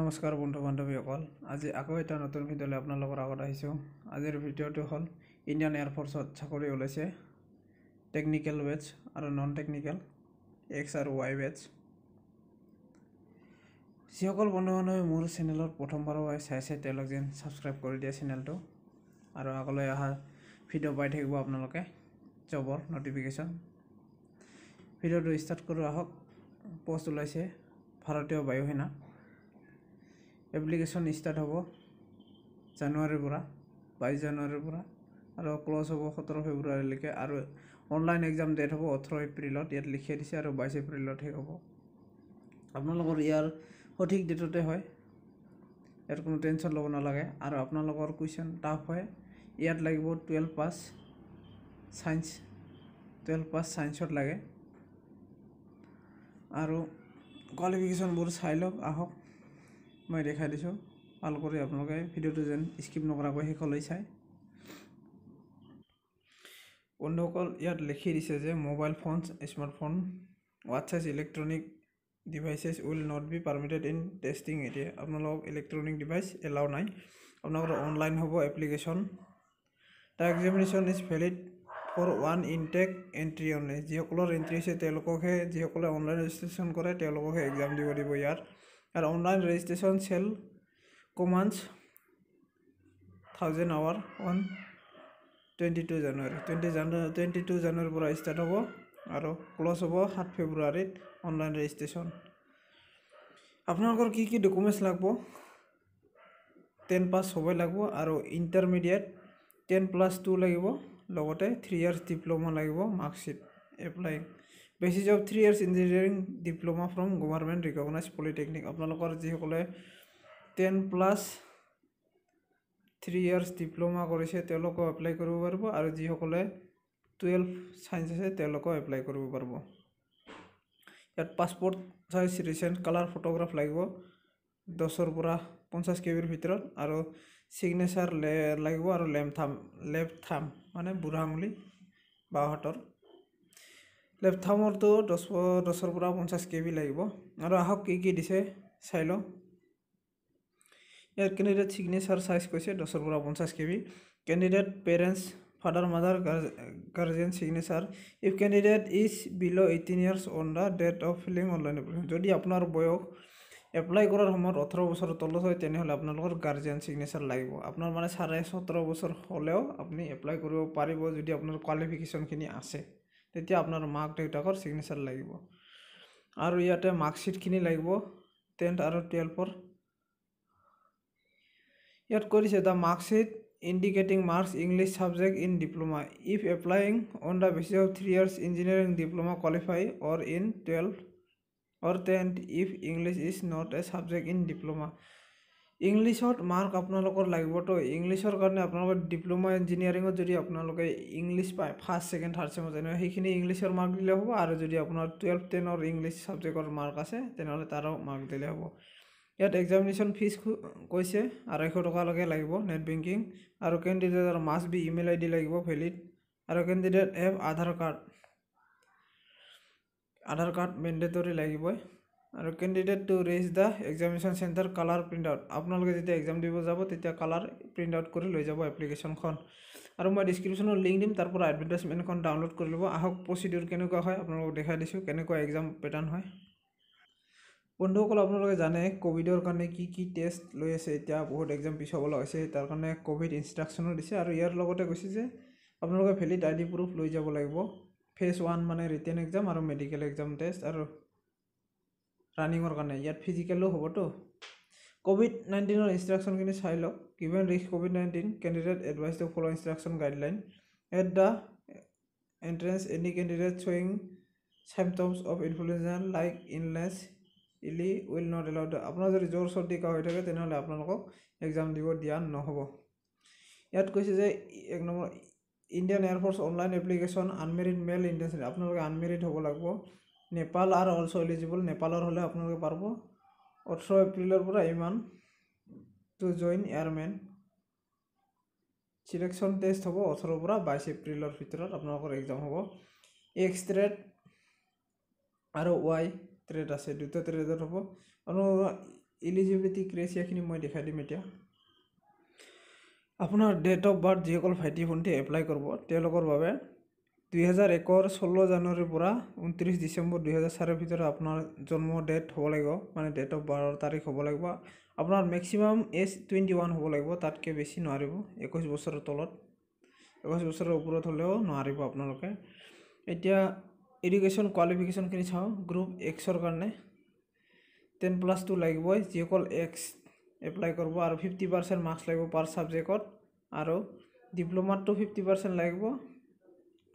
নমস্কাৰ বন্ধু বান্ধৱীসকল আজি আকৌ এটা নতুন ভিডিঅ'লৈ আপোনালোকৰ আগত আহিছোঁ আজিৰ ভিডিঅ'টো হ'ল ইণ্ডিয়ান এয়াৰফৰ্চত চাকৰি ওলাইছে টেকনিকেল ৱেজ আৰু নন টেকনিকেল এক্স আৰু ৱাই ৱেজ যিসকল বন্ধু বান্ধৱী মোৰ চেনেলত প্ৰথমবাৰৰ বাবে চাইছে তেওঁলোক যেন ছাবস্ক্ৰাইব কৰি দিয়ে চেনেলটো আৰু আগলৈ অহা ভিডিঅ' পাই থাকিব আপোনালোকে জবৰ ন'টিফিকেশ্যন ভিডিঅ'টো ষ্টাৰ্ট কৰোঁ আহক পষ্ট ওলাইছে ভাৰতীয় বায়ুসেনা এপ্লিকেশ্যন ষ্টাৰ্ট হ'ব জানুৱাৰীৰ পৰা বাইছ জানুৱাৰীৰ পৰা আৰু ক্লজ হ'ব সোতৰ ফেব্ৰুৱাৰীলৈকে আৰু অনলাইন এক্সাম ডেট হ'ব ওঠৰ এপ্ৰিলত ইয়াত লিখি দিছে আৰু বাইছ এপ্ৰিলত শেষ হ'ব আপোনালোকৰ ইয়াৰ সঠিক ডেটতে হয় ইয়াত কোনো টেনশ্যন ল'ব নালাগে আৰু আপোনালোকৰ কুৱেশ্যন টাফ হয় ইয়াত লাগিব twelve pass science twelve pass ছায়েঞ্চত লাগে আৰু কোৱালিফিকেশ্যনবোৰ চাই লওক আহক মই দেখাই দিছোঁ পাল কৰি আপোনালোকে ভিডিঅ'টো যেন স্কিপ নকৰাকৈ শেষলৈ চাই বন্ধুসকল ইয়াত লিখি দিছে যে মোবাইল ফোন স্মাৰ্টফোন ৱাটছএচ electronic devices will not be permitted in testing area আপোনালোকক ইলেক্ট্ৰনিক ডিভাইচ এলাউ নাই আপোনালোকৰ অনলাইন হ'ব application the examination is valid for one intake entry online যিসকলৰ এণ্ট্ৰি আছে তেওঁলোককহে যিসকলে অনলাইন ৰেজিষ্ট্ৰেশ্যন কৰে তেওঁলোককহে এক্সাম দিব দিব ইয়াৰ আৰু online registration shall commence thousand hour on twenty two January twenty January twenty two জানুৱাৰীৰ পৰা ষ্টাৰ্ট হ'ব আৰু ক্লছ হ'ব সাত ফেব্ৰুৱাৰীত অনলাইন ৰেজিষ্ট্ৰেশ্যন আপোনালোকৰ কি কি ডকুমেণ্টছ লাগিব টেন পাছ হ'বই লাগিব আৰু ইণ্টাৰমিডিয়েট টেন প্লাছ টু লাগিব লগতে থ্ৰী ইয়াৰ্ছ ডিপ্ল'মা লাগিব marksheet apply basis of three years engineering diploma from government recognise polytechnic আপোনালোকৰ যিসকলে ten plus three years diploma কৰিছে তেওঁলোকেও এপ্লাই কৰিব পাৰিব আৰু যিসকলে টুৱেলভ চাইন্স আছে তেওঁলোকেও এপ্লাই কৰিব পাৰিব ইয়াত passport size recent colour photograph লাগিব দহৰ পৰা পঞ্চাছ কেবিৰ ভিতৰত আৰু ছিগনেচাৰ লে লাগিব আৰু লেম থাম লেপ থাম মানে বুঢ়া আঙুলি বাওঁহাতৰ লেপটপৰটো দহ দহৰ পৰা পঞ্চাছ কে বি লাগিব আৰু আহক কি কি দিছে চাই লওঁ ইয়াত কেণ্ডিডেট চিগনেচাৰ চাইজ কৈছে দহৰ পৰা পঞ্চাছ K B candidate parents father mother গাৰ্জে guardian signature if candidate is below' eighteen years on the date of filling online application যদি আপোনাৰ বয়স এপ্লাই কৰাৰ সময়ত ওঠৰ বছৰৰ তলত হয় তেনেহ'লে আপোনালোকৰ গাৰ্জেন চিগনেচাৰ লাগিব আপোনাৰ মানে চাৰে সোতৰ বছৰ হ'লেও আপুনি এপ্লাই কৰিব পাৰিব যদি আপোনাৰ কোৱালিফিকেশ্যনখিনি আছে তেতিয়া আপোনাৰ মাক দেউতাকৰ ছিগনেচাৰ লাগিব আৰু ইয়াতে মাৰ্কশ্বিটখিনি লাগিব টেন্থ আৰু টুৱেলভৰ ইয়াত কৰিছে the marksheet indicating marks English subject in diploma if applying on the basis of three years engineering diploma qualify or in twelve or tenth if English is not a subject in diploma ইংলিছত mark আপোনালোকৰ লাগিবতো ইংলিছৰ কাৰণে আপোনালোকৰ diploma ইঞ্জিনিয়াৰিঙত যদি আপোনালোকে English পায় first second third ছেমত তেনেহ'লে সেইখিনি ইংলিছৰ মাৰ্ক দিলে হ'ব আৰু যদি আপোনাৰ টুৱেলভ টেনৰ ইংলিছ ছাবজেক্টৰ মাৰ্ক আছে তেনেহ'লে তাৰো মাৰ্ক দিলে হ'ব ইয়াত এক্সামিনেশ্যন ফিজ কৈছে আঢ়ৈশ টকালৈকে লাগিব নেট বেংকিং আৰু কেণ্ডিডেটৰ must be email I D লাগিব ভেলিড আৰু কেণ্ডিডেট এপ Aadhaar card Aadhaar card mandatory লাগিবই আৰু candidate to raise the examination centre colour print out আপোনালোকে যেতিয়া এক্সাম দিব যাব তেতিয়া কালাৰ প্ৰিণ্ট আউট কৰি লৈ যাব এপ্লিকেশ্যনখন আৰু মই ডিছক্ৰিপশ্যনত লিংক দিম তাৰ পৰা এডভাৰ্টাইজমেণ্টখন ডাউনলোড কৰি ল'ব আহক প্ৰচিডিউৰ কেনেকুৱা হয় আপোনালোকক দেখাই দিছোঁ কেনেকুৱা এক্সাম পেটাৰ্ণ হয় বন্ধুসকল আপোনালোকে জানে ক'ভিডৰ কাৰণে কি কি টেষ্ট লৈ আছে এতিয়া বহুত এক্সাম পিছ হ'বলগা হৈছে তাৰ কাৰণে ক'ভিড ইনষ্ট্ৰাকশ্যনো দিছে আৰু ইয়াৰ লগতে কৈছে যে আপোনালোকে ভেলিড আই ডি প্ৰুফ লৈ যাব লাগিব ফেজ ওৱান মানে ৰিটেন এক্সাম আৰু মেডিকেল এক্সাম টেষ্ট আৰু ৰানিঙৰ কাৰণে ইয়াত ফিজিকেলো হ'বতো ক'ভিড নাইণ্টিনৰ ইনষ্ট্ৰাকশ্যনখিনি চাই লওক given risk Covid nineteen candidate advice two follow' instruction guideline at the entrance any candidate শ্বয়িং symptoms of influenza like ইনলেছ ইলি উইল নট এলাউড আপোনাৰ যদি জ্বৰ চৰ্দি কাহ হৈ থাকে তেনেহ'লে আপোনালোকক এক্সাম দিব দিয়া নহ'ব ইয়াত কৈছে যে এক নম্বৰ Indian air force online application unmarried male Indian আপোনালোকে আনমেৰিড হ'ব লাগিব নেপাল আৰ অলছ' এলিজিবল নেপালৰ হ'লে আপোনালোকে পাৰিব ওঠৰ এপ্ৰিলৰ পৰা ইমান to join airmen selection test হ'ব ওঠৰৰ পৰা বাইছ এপ্ৰিলৰ ভিতৰত আপোনালোকৰ এক্সাম হ'ব এক্স ট্ৰেড আৰু ৱাই ট্ৰেড আছে দুটা ট্ৰেডত হ'ব আপোনালোকৰ এলিজিবিলিটি ক্ৰেচিয়াখিনি মই দেখাই দিম এতিয়া আপোনাৰ ডেট অফ বাৰ্থ যিসকল ভাইটি ভণ্টিয়ে এপ্লাই কৰিব তেওঁলোকৰ বাবে দুহেজাৰ একৰ ষোল্ল জানুৱাৰীৰ পৰা ঊনত্ৰিছ ডিচেম্বৰ দুহেজাৰ চাৰিৰ ভিতৰত আপোনাৰ জন্ম ডেট হ'ব লাগিব মানে ডেট অফ বাৰ্থৰ তাৰিখ হ'ব লাগিব আপোনাৰ মেক্সিমাম এজ টুৱেণ্টি ওৱান হ'ব লাগিব তাতকৈ বেছি নোৱাৰিব একৈছ বছৰৰ তলত একৈছ বছৰৰ ওপৰত হ'লেও নোৱাৰিব আপোনালোকে এতিয়া এডুকেশ্যন কোৱালিফিকেশ্যনখিনি চাওঁ গ্ৰুপ এক্সৰ কাৰণে টেন প্লাছ টু লাগিবই যিসকল এক্স এপ্লাই কৰিব আৰু ফিফটি পাৰ্চেণ্ট মাৰ্কছ লাগিব পাৰ ছাবজেক্টত আৰু ডিপ্ল'মাতটো ফিফটি পাৰ্চেণ্ট লাগিব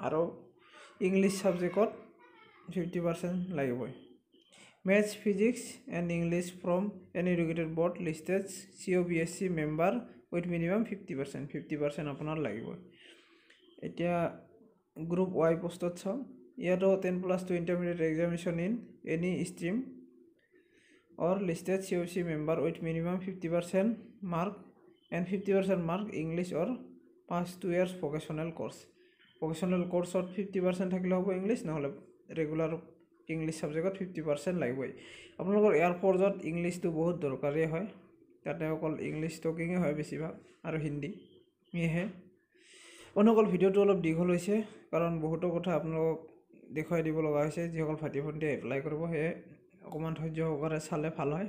আৰু ইংলিছ ছাবজেক্টত ফিফটি পাৰ্চেণ্ট লাগিবই maths physics and English from an educated board listed C O' B S C member with minimum fifty percent fifty percent আপোনাৰ লাগিবই এতিয়া গ্ৰুপ ৱাই পষ্টত চাওঁ ইয়াতো ten plus two intermediate examination in any stream or listed C O' C member with minimum fifty percent mark and fifty percent mark English or পাঁচ two years vocational course vocational কোৰ্চত fifty percent থাকিলে হ'ব English নহ'লে regular English ছাবজেক্টত fifty percent লাগিবই আপোনালোকৰ এয়াৰফৰ্চত ইংলিছটো বহুত দৰকাৰীয়ে হয় তাতে অকল ইংলিছ টকিঙে হয় বেছিভাগ আৰু হিন্দী সেয়েহে অনুকল ভিডিঅ'টো অলপ দীঘল হৈছে কাৰণ বহুতো কথা আপোনালোকক দেখুৱাই দিব লগা হৈছে যিসকল ভাতি ভণ্টিয়ে এপ্লাই কৰিব সেয়ে অকণমান ধৈৰ্য সহকাৰে চালে ভাল হয়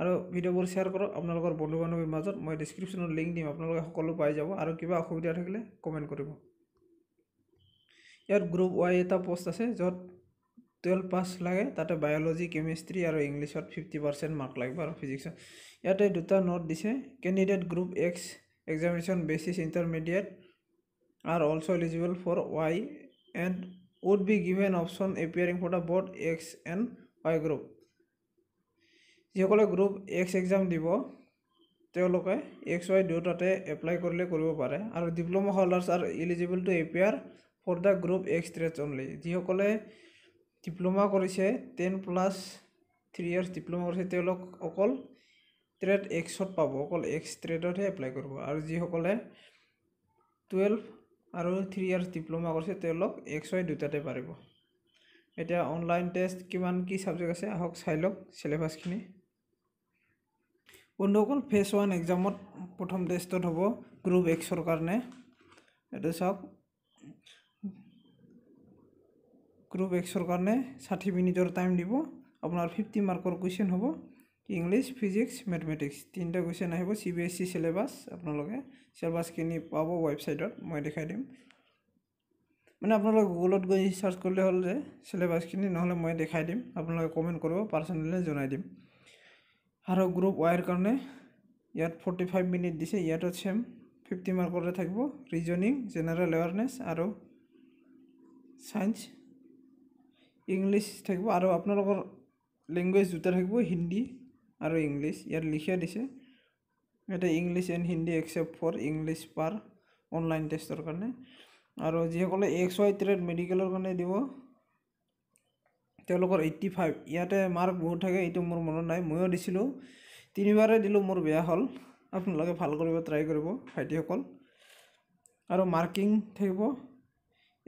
আৰু ভিডিঅ'বোৰ শ্বেয়াৰ কৰক আপোনালোকৰ বন্ধু বান্ধৱীৰ মাজত মই ডিছক্ৰিপশ্যনত লিংক দিম আপোনালোকে সকলো পাই যাব আৰু কিবা অসুবিধা থাকিলে কমেণ্ট কৰিব ইয়াত গ্ৰুপ ৱাই এটা পষ্ট আছে য'ত টুৱেলভ পাছ লাগে তাতে বায়'লজি কেমেষ্ট্ৰি আৰু ইংলিছত ফিফটি পাৰ্চেণ্ট মাৰ্ক লাগিব আৰু ফিজিক্সত ইয়াতে দুটা নোট দিছে candidate group X examination basis intermediate are also' eligible for Y and would be given option appearing for the board X and Y group যিসকলে গ্ৰুপ এক্স এক্সাম দিব তেওঁলোকে x Y দুয়োটাতে apply কৰিলে কৰিব পাৰে আৰু diploma holders আৰু eligible to appear for the group X X trades only যিসকলে ডিপ্ল'মা কৰিছে ten plus three years diploma কৰিছে তেওঁলোক অকল ট্ৰেড এক্সত পাব অকল এক্স ট্ৰেডতহে এপ্লাই কৰিব আৰু যিসকলে টুৱেলভ আৰু থ্ৰী ইয়াৰ্ছ ডিপ্ল'মা কৰিছে তেওঁলোক এক্স এক্সৱাই দুটাতে পাৰিব এতিয়া অনলাইন টেষ্ট কিমান কি ছাবজেক্ট আছে আহক চাই লওক চিলেবাছখিনি বন্ধুসকল ফেজ ওৱান এক্সামত প্ৰথম টেষ্টত হ'ব গ্ৰুপ এক্সৰ কাৰণে এইটো চাওক গ্ৰুপ এক্সৰ কাৰণে ষাঠি মিনিটৰ টাইম দিব আপোনাৰ ফিফটি মাৰ্কৰ কুৱেশ্যন হ'ব ইংলিছ ফিজিক্স মেথমেটিক্স তিনিটা কুৱেশ্যন আহিব C B S C syllabus আপোনালোকে চিলেবাছখিনি পাব ৱেবছাইটত মই দেখাই দিম মানে আপোনালোকে গুগলত গৈ ছাৰ্চ কৰিলে হ'ল যে চিলেবাছখিনি নহ'লে মই দেখাই দিম আপোনালোকে কমেণ্ট কৰিব পাৰ্চনেলি জনাই দিম আৰু গ্ৰুপ ৱাইৰ কাৰণে ইয়াত ফৰ্টি ফাইভ মিনিট দিছে ইয়াতো ছেম ফিফটি মাৰ্কতে থাকিব ৰিজনিং জেনেৰেল এৱাৰনেছ আৰু ছায়েঞ্চ ইংলিছ থাকিব আৰু আপোনালোকৰ লেংগুৱেজ দুটা থাকিব হিন্দী আৰু ইংলিছ ইয়াত লিখিয়ে দিছে ইয়াতে English and Hindi except for English পাৰ অনলাইন টেষ্টৰ কাৰণে আৰু যিসকলে এক্স ৱাই ট্ৰেড মেডিকেলৰ কাৰণে দিব তেওঁলোকৰ এইট্টি ফাইভ ইয়াতে মাৰ্ক বহুত থাকে এইটো মোৰ মনত নাই ময়ো দিছিলোঁ তিনিবাৰে দিলোঁ মোৰ বেয়া হ'ল আপোনালোকে ভাল কৰিব ট্ৰাই কৰিব ভাইটিসকল আৰু মাৰ্কিং থাকিব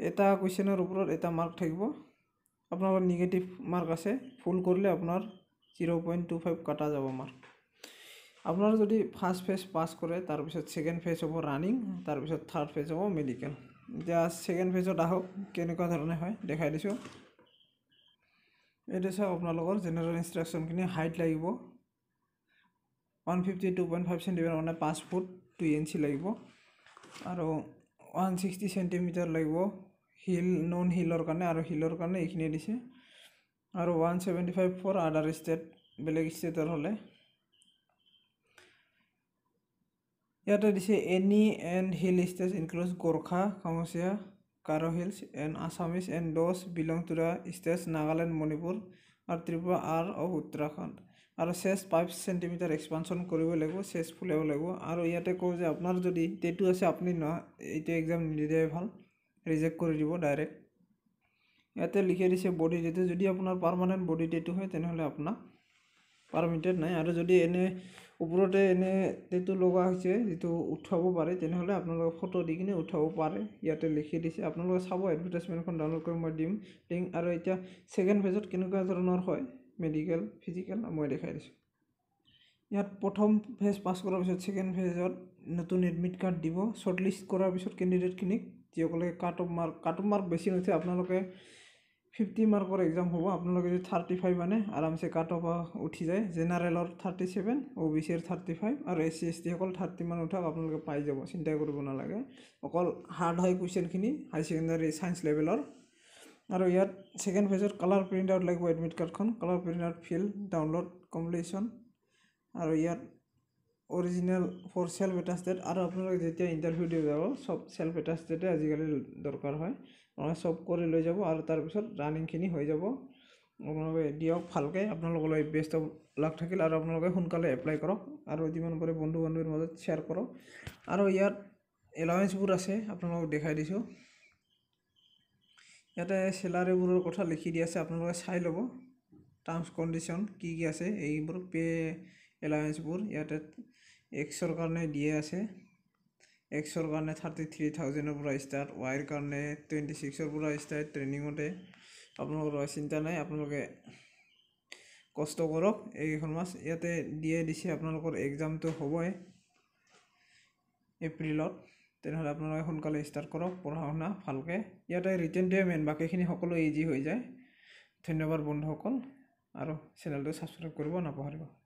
এটা কুৱেশ্যনৰ ওপৰত এটা মাৰ্ক থাকিব আপোনাৰ নিগেটিভ মাৰ্ক আছে ফুল কৰিলে আপোনাৰ জিৰ' পইণ্ট টু ফাইভ কটা যাব মাৰ্ক আপোনাৰ যদি ফাৰ্ষ্ট ফেজ পাছ কৰে তাৰপিছত ছেকেণ্ড ফেজ হ'ব ৰানিং তাৰপিছত থাৰ্ড ফেজ হ'ব মেডিকেল এতিয়া ছেকেণ্ড ফেজত আহক কেনেকুৱা ধৰণে হয় দেখাই দিছোঁ এইটো চাওক আপোনালোকৰ জেনেৰেল ইনষ্ট্ৰাকশ্যনখিনি হাইট লাগিব one fifty two point five centimetre মানে পাঁচ ফুট দুই ইঞ্চি লাগিব আৰু ওৱান ছিক্সটি চেণ্টিমিটাৰ লাগিব হিল নন হিলৰ কাৰণে আৰু হিলৰ কাৰণে এইখিনি দিছে আৰু one seventy five for other state বেলেগ ষ্টেটৰ হ'লে ইয়াতে দিছে any and hill state include Gorkha কামচিয়া Garo hills and Assamese and those belong Tura states Nagaland Manipur আৰু ত্ৰিপুৰা আৰ অফ উত্তৰাখণ্ড আৰু চেছ ফাইভ চেণ্টিমিটাৰ এক্সপানশ্যন কৰিব লাগিব চেছ ফুলাব লাগিব আৰু ইয়াতে কওঁ যে আপোনাৰ যদি ডেটো আছে আপুনি ন এইটো এক্সাম নিদিয়াই ভাল ৰিজেক্ট কৰি দিব ডাইৰেক্ট ইয়াতে লিখি দিছে বডি ডেটটো যদি আপোনাৰ পাৰ্মানেণ্ট বডি ডেটটো হয় তেনেহ'লে আপোনাৰ পাৰ্মিটেড নাই আৰু যদি এনে ওপৰতে এনে ডেটটো লগোৱা হৈছে যিটো উঠাব পাৰে তেনেহ'লে আপোনালোকে ফটো দি কিনে উঠাব পাৰে ইয়াতে লিখি দিছে আপোনালোকে চাব এডভাৰ্টাইজমেণ্টখন ডাউনলোড কৰি মই দিম লিংক আৰু এতিয়া ছেকেণ্ড ফেজত কেনেকুৱা ধৰণৰ হয় মেডিকেল ফিজিকেল মই দেখাই দিছোঁ ইয়াত প্ৰথম ফেজ পাছ কৰাৰ পিছত ছেকেণ্ড ফেজত নতুন এডমিট কাৰ্ড দিব শ্বৰ্ট লিষ্ট কৰাৰ পিছত কেণ্ডিডেটখিনিক যিসকলে cut off mark cut off mark বেছি নুঠে আপোনালোকে ফিফটি মাৰ্কৰ এক্সাম হ'ব আপোনালোকে যদি থাৰ্টি ফাইভ মানে আৰামছে অফ উঠি যায় জেনেৰেলৰ থাৰ্টি ছেভেন অ' বি চিৰ থাৰ্টি ফাইভ আৰু এছ চি এছ টিসকল থাৰ্টি মান উঠক আপোনালোকে পাই যাব চিন্তা কৰিব নালাগে অকল হাৰ্ড হয় কুৱেশ্যনখিনি হাই ছেকেণ্ডাৰী ছায়েঞ্চ লেভেলৰ আৰু ইয়াত ছেকেণ্ড ফেজত কালাৰ প্ৰিণ্ট আউট লাগিব এডমিট কাৰ্ডখন colour print out fill download competition আৰু ইয়াত অৰিজিনেল ফৰ ছেল্ফ এটাষ্টেড আৰু আপোনালোকে যেতিয়া ইণ্টাৰভিউ দিব যাব চব ছেল্ফ এটাষ্টেডে আজিকালি দৰকাৰ হয় নহ'লে চব কৰি লৈ যাব আৰু তাৰপিছত ৰানিংখিনি হৈ যাব আপোনালোকে দিয়ক ভালকৈ আপোনালোকলৈ বেষ্ট লাগ থাকিল আৰু আপোনালোকে সোনকালে এপ্লাই কৰক আৰু যিমান পাৰে বন্ধু বান্ধৱীৰ মাজত শ্বেয়াৰ কৰক আৰু ইয়াত এলাৱেঞ্চবোৰ আছে আপোনালোকক দেখাই দিছোঁ ইয়াতে চেলাৰীবোৰৰ কথা লিখি দিয়া আছে আপোনালোকে চাই ল'ব টাৰ্মছ কণ্ডিশ্যন কি কি আছে এইবোৰ পে' এলাৱেঞ্চবোৰ ইয়াতে এক্সৰ কাৰণে দিয়ে আছে এক্সৰ কাৰণে থাৰ্টি থ্ৰী থাউজেণ্ডৰ পৰা ষ্টাৰ্ট ৱাইৰ কাৰণে টুৱেণ্টি ছিক্সৰ পৰা ষ্টাৰ্ট ট্ৰেইনিঙতে আপোনালোকৰ চিন্তা নাই আপোনালোকে কষ্ট কৰক এইকেইখন মাছ ইয়াতে দিয়ে দিছে আপোনালোকৰ এক্সামটো হ'বই এপ্ৰিলত তেনেহ'লে আপোনালোকে সোনকালে ষ্টাৰ্ট কৰক পঢ়া শুনা ভালকৈ ইয়াতে ৰিটেনটোৱে মেইন বাকীখিনি সকলো ইজি হৈ যায় ধন্যবাদ বন্ধুসকল আৰু চেনেলটো ছাবস্ক্ৰাইব কৰিব নাপাহৰিব